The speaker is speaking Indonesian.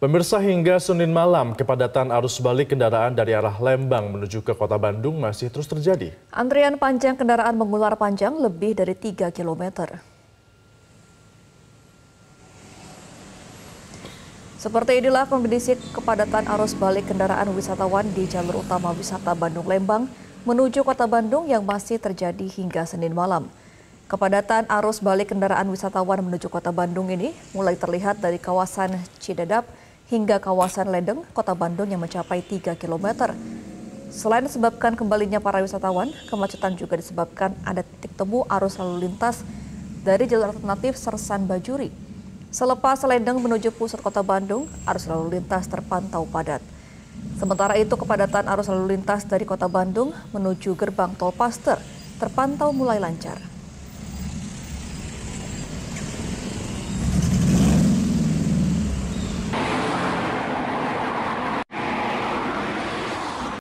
Pemirsa hingga Senin malam, kepadatan arus balik kendaraan dari arah Lembang menuju ke kota Bandung masih terus terjadi. Antrian panjang kendaraan mengular panjang lebih dari 3 km. Seperti inilah kondisi kepadatan arus balik kendaraan wisatawan di jalur utama wisata Bandung Lembang menuju kota Bandung yang masih terjadi hingga Senin malam. Kepadatan arus balik kendaraan wisatawan menuju kota Bandung ini mulai terlihat dari kawasan Cidadap hingga kawasan Ledeng, Kota Bandung yang mencapai 3 km. Selain disebabkan kembalinya para wisatawan, kemacetan juga disebabkan ada titik temu arus lalu lintas dari jalur alternatif Sersan Bajuri. Selepas Ledeng menuju pusat kota Bandung, arus lalu lintas terpantau padat. Sementara itu kepadatan arus lalu lintas dari kota Bandung menuju gerbang tol Paster terpantau mulai lancar.